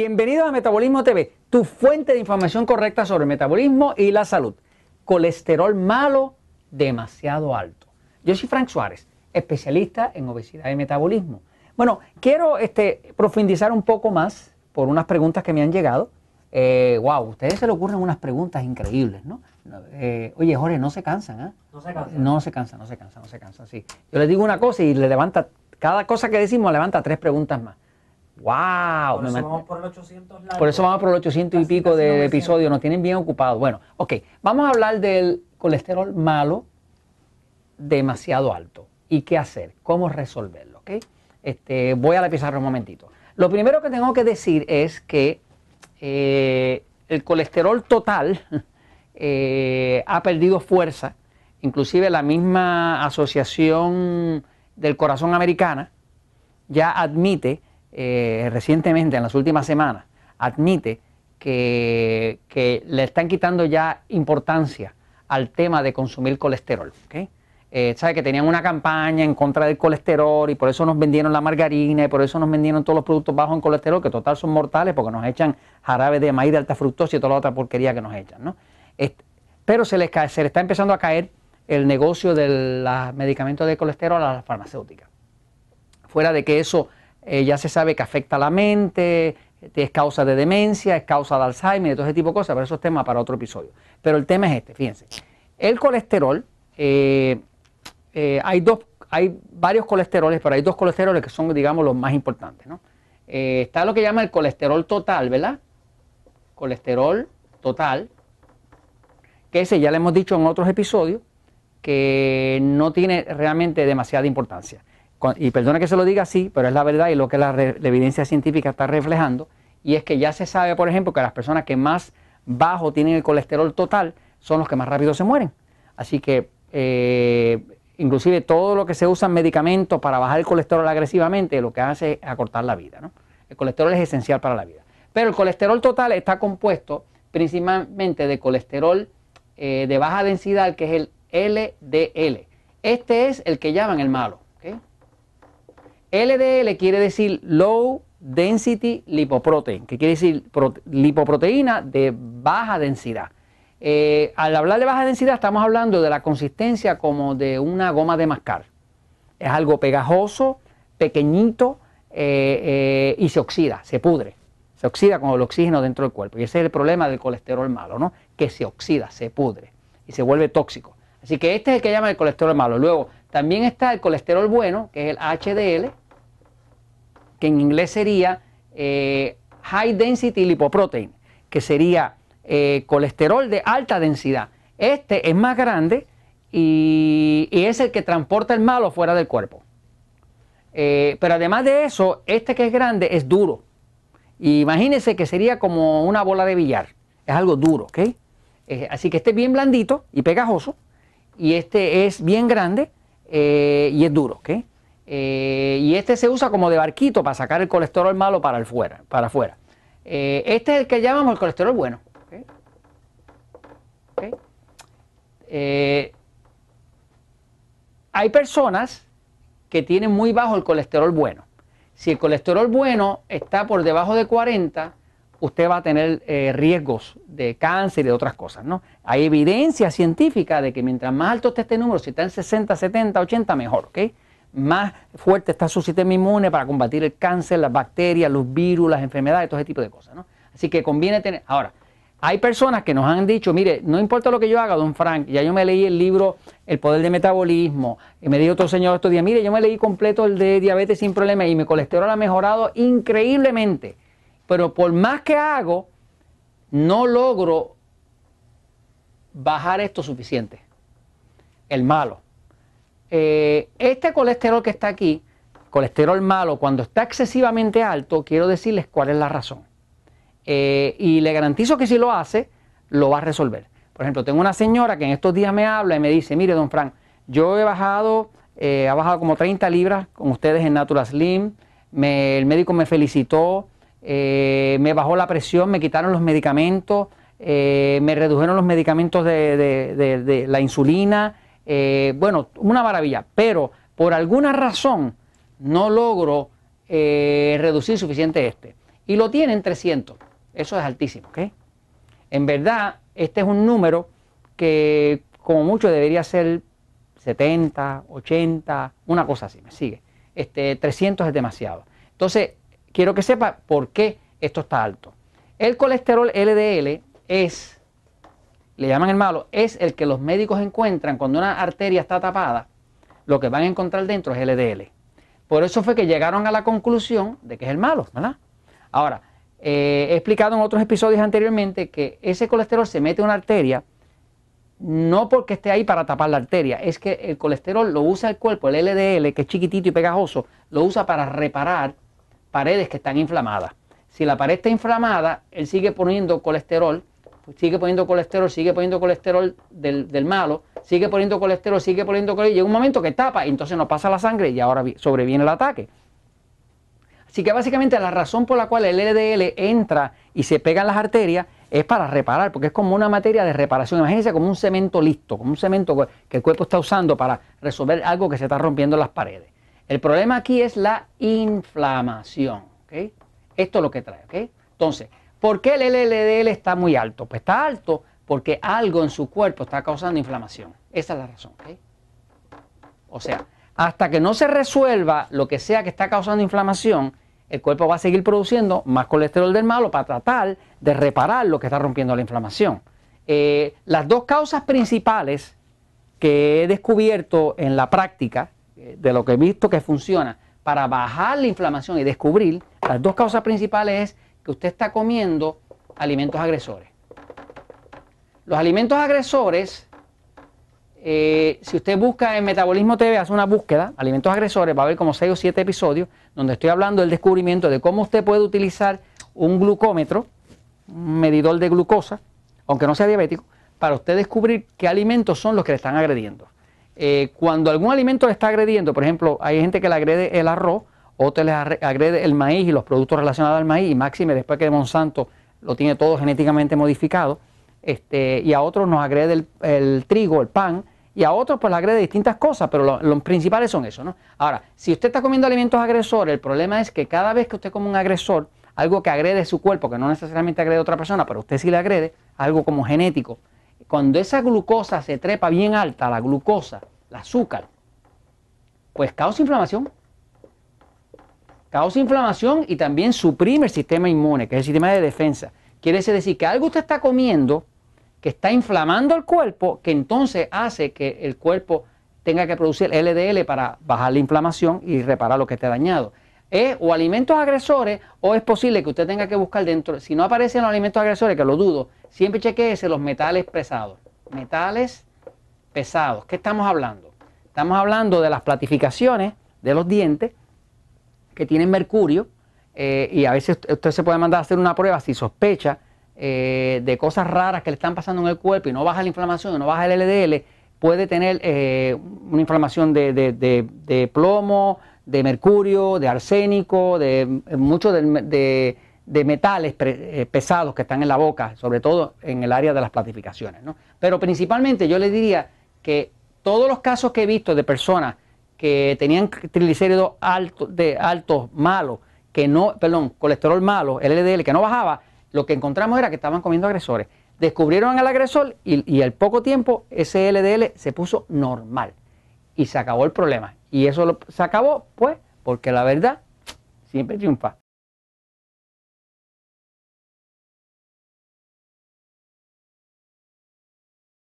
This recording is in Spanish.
bienvenido a Metabolismo TV, tu fuente de información correcta sobre el metabolismo y la salud. Colesterol malo demasiado alto. Yo soy Frank Suárez, especialista en obesidad y metabolismo. Bueno, quiero este, profundizar un poco más por unas preguntas que me han llegado. Eh, wow, ustedes se le ocurren unas preguntas increíbles, ¿no? Eh, oye, Jorge, no se cansan, ¿ah? No se cansan. No se cansan, no se cansan, no se cansan, sí. Yo les digo una cosa y le levanta, cada cosa que decimos levanta tres preguntas más. ¡Wow! Por eso, vamos por, 800 por eso por los 800 y pico de episodio. episodios. Nos tienen bien ocupados. Bueno, ok. Vamos a hablar del colesterol malo demasiado alto. ¿Y qué hacer? ¿Cómo resolverlo? ¿Ok? Este, voy a la pizarra un momentito. Lo primero que tengo que decir es que eh, el colesterol total eh, ha perdido fuerza. Inclusive la misma Asociación del Corazón Americana ya admite eh, recientemente, en las últimas semanas, admite que, le están quitando ya importancia al tema de consumir colesterol. Eh, ¿Sabe que tenían una campaña en contra del colesterol y por eso nos vendieron la margarina y por eso nos vendieron todos los productos bajos en colesterol, que total son mortales porque nos echan jarabe de maíz de alta fructosa y toda la otra porquería que nos echan? ¿no? pero se se le está empezando a caer el negocio de los medicamentos de colesterol a las farmacéuticas. Fuera de que eso eh, ya se sabe que afecta la mente, es causa de demencia, es causa de Alzheimer y todo ese tipo de cosas, pero eso es tema para otro episodio. Pero el tema es este, fíjense. El colesterol, eh, eh, hay dos, hay varios colesteroles, pero hay dos colesteroles que son, digamos, los más importantes, ¿no? está lo que llama el colesterol total, ¿verdad? Colesterol total, que ese ya le hemos dicho en otros episodios, que no tiene realmente demasiada importancia y perdona que se lo diga así, pero es la verdad y lo que la, evidencia científica está reflejando, y es que ya se sabe, por ejemplo, que las personas que más bajo tienen el colesterol total son los que más rápido se mueren. Así que eh, inclusive todo lo que se usa en medicamentos para bajar el colesterol agresivamente lo que hace es acortar la vida. ¿no? El colesterol es esencial para la vida. Pero el colesterol total está compuesto principalmente de colesterol eh, de baja densidad, que es el LDL. Este es el que llaman el malo. LDL quiere decir Low Density Lipoprotein, que quiere decir lipoproteína de baja densidad. Eh, al hablar de baja densidad estamos hablando de la consistencia como de una goma de mascar. Es algo pegajoso, pequeñito eh, eh, y se oxida, se pudre. Se oxida con el oxígeno dentro del cuerpo. Y ese es el problema del colesterol malo, ¿no? Que se oxida, se pudre y se vuelve tóxico. Así que este es el que llama el colesterol malo. Luego, también está el colesterol bueno, que es el HDL, que en inglés sería eh, High Density Lipoprotein, que sería eh, colesterol de alta densidad. Este es más grande y, es el que transporta el malo fuera del cuerpo. Eh, pero además de eso, este que es grande es duro. Imagínense que sería como una bola de billar. Es algo duro, ¿ok? así que este es bien blandito y pegajoso. Y este es bien grande eh, y es duro, ¿ok? Eh, y este se usa como de barquito para sacar el colesterol malo para afuera. Para afuera. Eh, este es el que llamamos el colesterol bueno. hay personas que tienen muy bajo el colesterol bueno. Si el colesterol bueno está por debajo de 40, usted va a tener eh, riesgos de cáncer y de otras cosas, ¿no? Hay evidencia científica de que mientras más alto esté este número, si está en 60, 70, 80, mejor, ¿ok? Más fuerte está su sistema inmune para combatir el cáncer, las bacterias, los virus, las enfermedades, todo ese tipo de cosas, ¿no? Así que conviene tener... Ahora, hay personas que nos han dicho, mire, no importa lo que yo haga, don Frank, ya yo me leí el libro El Poder del Metabolismo, y me dijo otro señor estos días, mire, yo me leí completo el de diabetes sin Problemas y mi colesterol ha mejorado increíblemente pero por más que hago, no logro bajar esto suficiente. El malo. Eh, este colesterol que está aquí, colesterol malo, cuando está excesivamente alto, quiero decirles cuál es la razón. Eh, y le garantizo que si lo hace, lo va a resolver. Por ejemplo, tengo una señora que en estos días me habla y me dice, mire, don Frank, yo he bajado, eh, ha bajado como 30 libras con ustedes en Natural Slim, el médico me felicitó, eh, me bajó la presión, me quitaron los medicamentos, eh, me redujeron los medicamentos de, la insulina, eh, bueno, una maravilla, pero por alguna razón no logro reducir suficiente este. Y lo tienen 300, eso es altísimo, ¿ok? En verdad, este es un número que como mucho debería ser 70, 80, una cosa así, me sigue. Este, 300 es demasiado. Entonces, quiero que sepa por qué esto está alto. El colesterol LDL es, le llaman el malo, es el que los médicos encuentran cuando una arteria está tapada, lo que van a encontrar dentro es LDL. Por eso fue que llegaron a la conclusión de que es el malo, ¿verdad? Ahora, eh, he explicado en otros episodios anteriormente que ese colesterol se mete en una arteria no porque esté ahí para tapar la arteria, es que el colesterol lo usa el cuerpo, el LDL, que es chiquitito y pegajoso, lo usa para reparar paredes que están inflamadas. Si la pared está inflamada, él sigue poniendo colesterol, pues sigue poniendo colesterol, sigue poniendo colesterol del, malo, sigue poniendo colesterol, sigue poniendo colesterol, y llega un momento que tapa y entonces nos pasa la sangre y ahora sobreviene el ataque. Así que básicamente la razón por la cual el LDL entra y se pega en las arterias es para reparar, porque es como una materia de reparación. Imagínense como un cemento listo, como un cemento que el cuerpo está usando para resolver algo que se está rompiendo en las paredes. El problema aquí es la inflamación. Esto es lo que trae. ¿ok? Entonces, ¿por qué el LLDL está muy alto? Pues está alto porque algo en su cuerpo está causando inflamación. Esa es la razón. O sea, hasta que no se resuelva lo que sea que está causando inflamación, el cuerpo va a seguir produciendo más colesterol del malo para tratar de reparar lo que está rompiendo la inflamación. Eh, las dos causas principales que he descubierto en la práctica eh, de lo que he visto que funciona para bajar la inflamación y descubrir, las dos causas principales es que usted está comiendo alimentos agresores. Los alimentos agresores, eh, si usted busca en Metabolismo TV, hace una búsqueda, alimentos agresores, va a haber como 6 o 7 episodios donde estoy hablando del descubrimiento de cómo usted puede utilizar un glucómetro, un medidor de glucosa, aunque no sea diabético, para usted descubrir qué alimentos son los que le están agrediendo. Eh, cuando algún alimento le está agrediendo, por ejemplo, hay gente que le agrede el arroz, otros le agrede el maíz y los productos relacionados al maíz, y máxime después que Monsanto lo tiene todo genéticamente modificado, este, y a otros nos agrede el, trigo, el pan, y a otros pues le agrede distintas cosas, pero los principales son eso, ¿no? Ahora, si usted está comiendo alimentos agresores, el problema es que cada vez que usted come un agresor, algo que agrede su cuerpo, que no necesariamente agrede a otra persona, pero usted sí le agrede, algo como genético, cuando esa glucosa se trepa bien alta, la glucosa, el azúcar, pues causa inflamación. Causa inflamación y también suprime el sistema inmune, que es el sistema de defensa. Quiere decir que algo usted está comiendo que está inflamando el cuerpo, que entonces hace que el cuerpo tenga que producir LDL para bajar la inflamación y reparar lo que esté dañado. Es o alimentos agresores o es posible que usted tenga que buscar dentro, si no aparecen los alimentos agresores, que lo dudo, Siempre chequeese los metales pesados. Metales pesados. ¿Qué estamos hablando? Estamos hablando de las platificaciones de los dientes que tienen mercurio. Eh, y a veces usted se puede mandar a hacer una prueba si sospecha eh, de cosas raras que le están pasando en el cuerpo y no baja la inflamación, no baja el LDL, puede tener eh, una inflamación de, de, plomo, de mercurio, de arsénico, de mucho de, de metales eh, pesados que están en la boca, sobre todo en el área de las platificaciones. ¿no? Pero principalmente yo le diría que todos los casos que he visto de personas que tenían triglicéridos altos, de altos, malos, que no, perdón, colesterol malo, LDL que no bajaba, lo que encontramos era que estaban comiendo agresores. Descubrieron al agresor y, al poco tiempo ese LDL se puso normal y se acabó el problema. Y eso se acabó, pues, porque la verdad siempre triunfa.